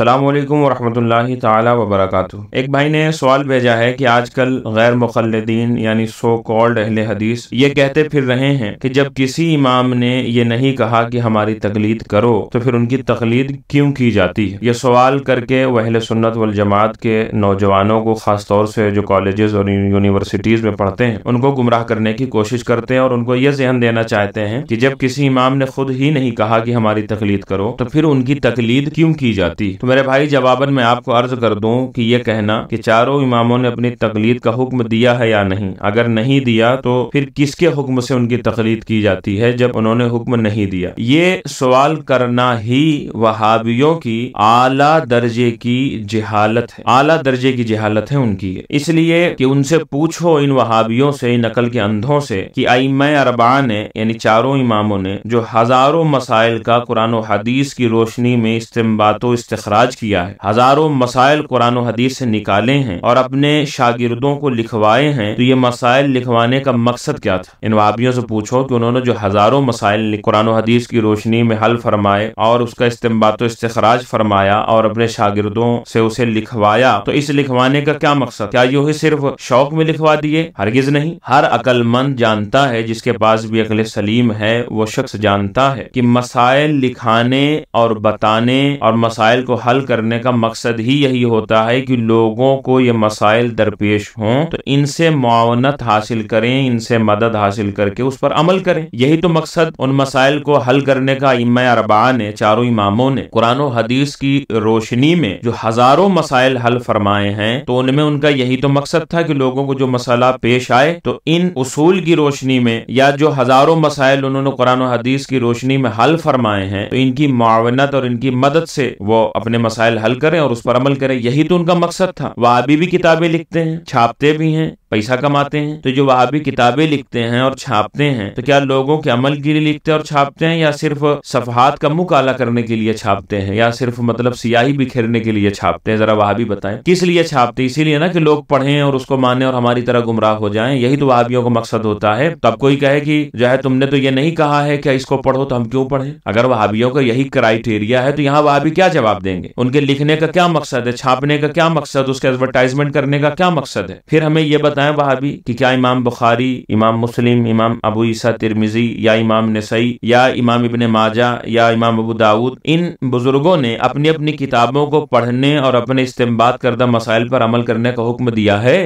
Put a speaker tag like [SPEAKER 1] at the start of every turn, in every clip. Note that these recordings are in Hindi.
[SPEAKER 1] अल्लाम वरहमतुल्लाहि ताला वबरकातु एक भाई ने सवाल भेजा है कि आजकल गैर मुखलदीन यानी सो कॉल्ड अहल हदीस ये कहते फिर रहे हैं कि जब किसी इमाम ने ये नहीं कहा कि हमारी तकलीद करो तो फिर उनकी तकलीद क्यों की जाती है ये सवाल करके वहल सुन्नत वल जमात के नौजवानों को खास तौर से जो कॉलेजेस और यूनिवर्सिटीज में पढ़ते हैं उनको गुमराह करने की कोशिश करते हैं और उनको ये जहन देना चाहते हैं कि जब किसी इमाम ने खुद ही नहीं कहा कि हमारी तकलीद करो तो फिर उनकी तकलीद क्यों की जाती है तो मेरे भाई जवाबन मैं आपको अर्ज कर दूं कि यह कहना कि चारों इमामों ने अपनी तकलीद का हुक्म दिया है या नहीं अगर नहीं दिया तो फिर किसके हुक्म से उनकी तकलीद की जाती है जब उन्होंने हुक्म नहीं दिया ये सवाल करना ही वहाबियों की आला दर्जे की जहालत है आला दर्जे की जहालत है उनकी इसलिए कि उनसे पूछो इन वहाबियों से नकल के अंधों से कि मैं अरबा ने यानी चारों इमामों ने जो हजारों मसाइल का कुरान हदीस की रोशनी में इस्तेमाल इस्तखरा इखराज किया है हजारों मसाइल कुरान हदीस से निकाले हैं और अपने शागिर्दों को लिखवाए हैं तो ये मसाइल लिखवाने का मकसद क्या था इन वाबियों से पूछो कि उन्होंने जो हजारों मसाइल कुरान हदीस की रोशनी में हल फरमाए और उसका इस्तेमाल तो इस्तखराज फरमाया और अपने शागिर्दों से उसे लिखवाया तो इस लिखवाने का क्या मकसद क्या यू सिर्फ शौक में लिखवा दिए हरगिज नहीं हर अकलमंद जानता है जिसके पास भी अकल सलीम है वो शख्स जानता है कि मसाइल लिखाने और बताने और मसाइल को हल करने का मकसद ही यही होता है कि लोगों को ये मसाइल दरपेश हों तो इनसे मुआवनत हासिल करें इनसे मदद हासिल करके उस पर अमल करें यही तो मकसद उन मसाइल को हल करने का इम अरबा ने चारों इमामों ने कुरान हदीस की रोशनी में जो हजारों मसाइल हल फरमाए हैं तो उनमें उनका यही तो मकसद था कि लोगों को जो मसाला पेश आए तो इन उसूल की रोशनी में या जो हजारों मसाइल उन्होंने कुरान हदीस की रोशनी में हल फरमाए हैं तो इनकी मावनत और इनकी मदद से वो अपने अपने मसाइल हल करें और उस पर अमल करें यही तो उनका मकसद था वह अभी भी किताबें लिखते हैं छापते भी हैं पैसा कमाते हैं तो जो वहाबी किताबें लिखते हैं और छापते हैं तो क्या लोगों के अमल के लिए लिखते और छापते हैं या सिर्फ सफहात का मुंह काला करने के लिए छापते हैं या सिर्फ मतलब सियाही बिखेरने के लिए छापते हैं जरा वहाबी बताएं किस लिए छापते इसीलिए ना कि लोग पढ़े और उसको माने और हमारी तरह गुमराह हो जाए यही तो वहाबियों का मकसद होता है तब कोई कहे की जो है तुमने तो ये नहीं कहा है क्या इसको पढ़ो तो हम क्यों पढ़े अगर वहाबियों का यही क्राइटेरिया है तो यहाँ वहाबी क्या जवाब देंगे उनके लिखने का क्या मकसद है छापने का क्या मकसद उसके एडवर्टाइजमेंट करने का क्या मकसद है फिर हमें ये बता बताएं वहाबी कि क्या इमाम बुखारी इमाम मुस्लिम इमाम अबू ईसा तिरमिजी या इमाम नसई या इमाम इबन माजा या इमाम अबू दाऊद इन बुजुर्गों ने अपनी अपनी किताबों को पढ़ने और अपने इस्तेमाल करदा मसाइल पर अमल करने का हुक्म दिया है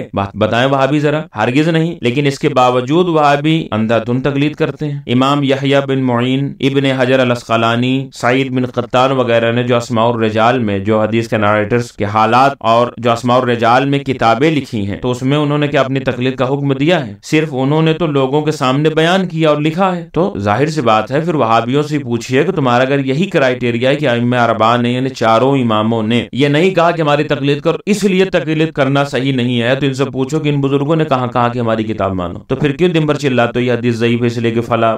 [SPEAKER 1] बताएं वहाबी जरा हरगिज नहीं लेकिन इसके बावजूद वहाबी अंधाधुन तकलीद करते हैं इमाम यहिया बिन मोइन इबन हजर अलस्कालानी सईद बिन कत्तान वगैरह ने जो असमाउर रजाल में जो हदीस के नारेटर्स के हालात और जो असमाउर रजाल में किताबें लिखी हैं तो उसमें उन्होंने क्या अपनी तकलीफ का हुक्म दिया है सिर्फ उन्होंने तो लोगों के सामने बयान किया और लिखा है तो जाहिर सी बात है फिर वहाबियों से पूछिए कि तुम्हारा अगर यही क्राइटेरिया है कि अम अरबा ने यानी चारों इमामों ने यह नहीं कहा कि हमारी तकलीद करो इसलिए तकलीद करना सही नहीं है तो इनसे पूछो कि इन बुजुर्गों ने कहा कहा कि हमारी किताब मानो तो फिर क्यों दिन भर चिल्लाते हो यह हदीस जईफ इसलिए कि फला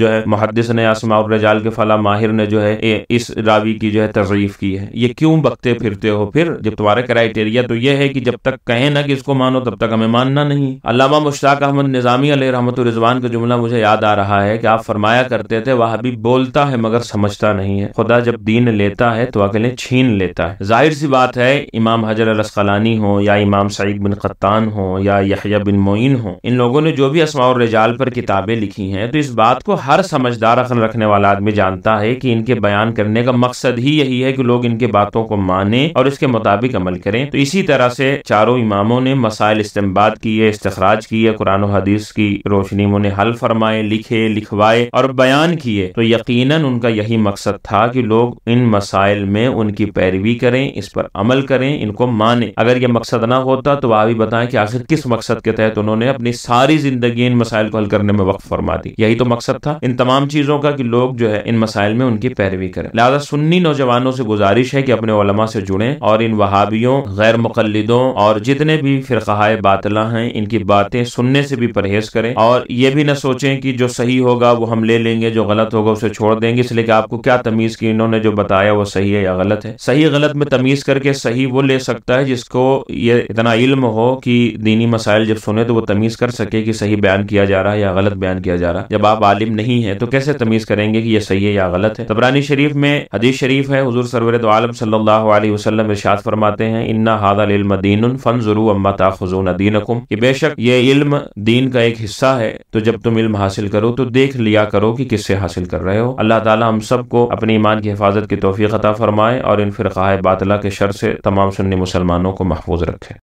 [SPEAKER 1] जो है मुहदस ने आसमा और रजाल के फला माहिर ने जो है इस रावी की जो है तजरीफ की है ये क्यों बकते फिरते हो फिर जब तुम्हारा क्राइटेरिया तो यह है कि जब तक कहे ना कि इसको मानो तब तक हमें मानना नहीं अलामा मुश्ताक अहमद निज़ामी रहमत रिजवान का जुमला मुझे याद आ रहा है कि आप फरमाया करते थे वह भी बोलता है मगर समझता नहीं है खुदा जब दीन लेता है तो अकेले छीन लेता है जाहिर सी बात है इमाम हजर अलस्कलानी हो या इमाम सईद बिन खत्तान हो या बिन मोइन हो इन लोगों ने जो भी असमा और रिजाल पर किताबें लिखी हैं तो इस बात को हर समझदार अखल रखने वाला आदमी जानता है कि इनके बयान करने का मकसद ही यही है कि लोग इनके बातों को माने और इसके मुताबिक अमल करें तो इसी तरह से चारों इमामों ने मसाइल इस्तेमाल बात किए इस्तराज किए कुरान हदीस की रोशनी में उन्हें हल फरमाए लिखे लिखवाए और बयान किए तो यकीन उनका यही मकसद था कि लोग इन मसाइल में उनकी पैरवी करें इस पर अमल करें इनको माने अगर ये मकसद ना होता तो आप ही बताएं कि आखिर किस मकसद के तहत उन्होंने अपनी सारी जिंदगी इन मसाइल को हल करने में वक्त फरमा दी यही तो मकसद था इन तमाम चीजों का कि लोग जो है इन मसाइल में उनकी पैरवी करें लिहाजा सुन्नी नौजवानों से गुजारिश है कि अपने से जुड़े और इन वहाबियों गैर मुकलदों और जितने भी फिर बातल मुबतला हैं इनकी बातें सुनने से भी परहेज करें और ये भी ना सोचें कि जो सही होगा वो हम ले लेंगे जो गलत होगा उसे छोड़ देंगे इसलिए कि आपको क्या तमीज़ की इन्होंने जो बताया वो सही है या गलत है सही गलत में तमीज़ करके सही वो ले सकता है जिसको ये इतना इल्म हो कि दीनी मसाइल जब सुने तो वो तमीज़ कर सके कि सही बयान किया जा रहा है या गलत बयान किया जा रहा है जब आप आलिम नहीं है तो कैसे तमीज़ करेंगे कि यह सही है या गलत है तबरानी शरीफ में हदीस शरीफ है हजूर सरवर तो आलम सल्ला वसलम इर्शाद फरमाते हैं इन्ना हादा मदीन फन जरू अम्मा ताखुजून दीन तकुम कि बेशक ये इल्म दीन का एक हिस्सा है तो जब तुम इल्म हासिल करो तो देख लिया करो कि किससे हासिल कर रहे हो अल्लाह ताला हम सबको अपने ईमान की हिफाजत की तोफ़ी अता फरमाए और इन फिर बातला के शर से तमाम सुन्नी मुसलमानों को महफूज रखे